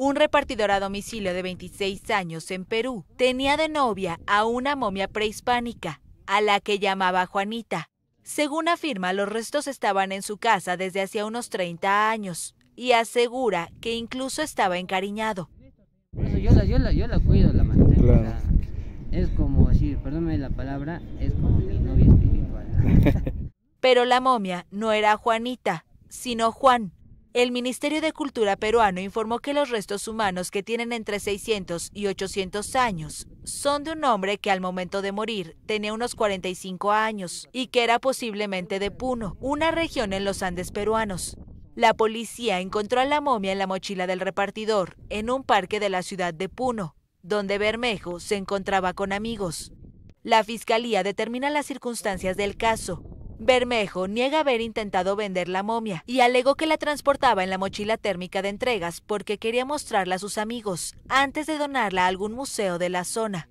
un repartidor a domicilio de 26 años en Perú tenía de novia a una momia prehispánica, a la que llamaba Juanita. Según afirma, los restos estaban en su casa desde hacía unos 30 años y asegura que incluso estaba encariñado. Yo la, cuido, la mantengo. es como decir, perdóname la palabra, es como mi novia espiritual. Pero la momia no era Juanita, sino Juan, el Ministerio de Cultura peruano informó que los restos humanos que tienen entre 600 y 800 años son de un hombre que al momento de morir tenía unos 45 años y que era posiblemente de Puno, una región en los Andes peruanos. La policía encontró a la momia en la mochila del repartidor en un parque de la ciudad de Puno, donde Bermejo se encontraba con amigos. La fiscalía determina las circunstancias del caso Bermejo niega haber intentado vender la momia y alegó que la transportaba en la mochila térmica de entregas porque quería mostrarla a sus amigos antes de donarla a algún museo de la zona.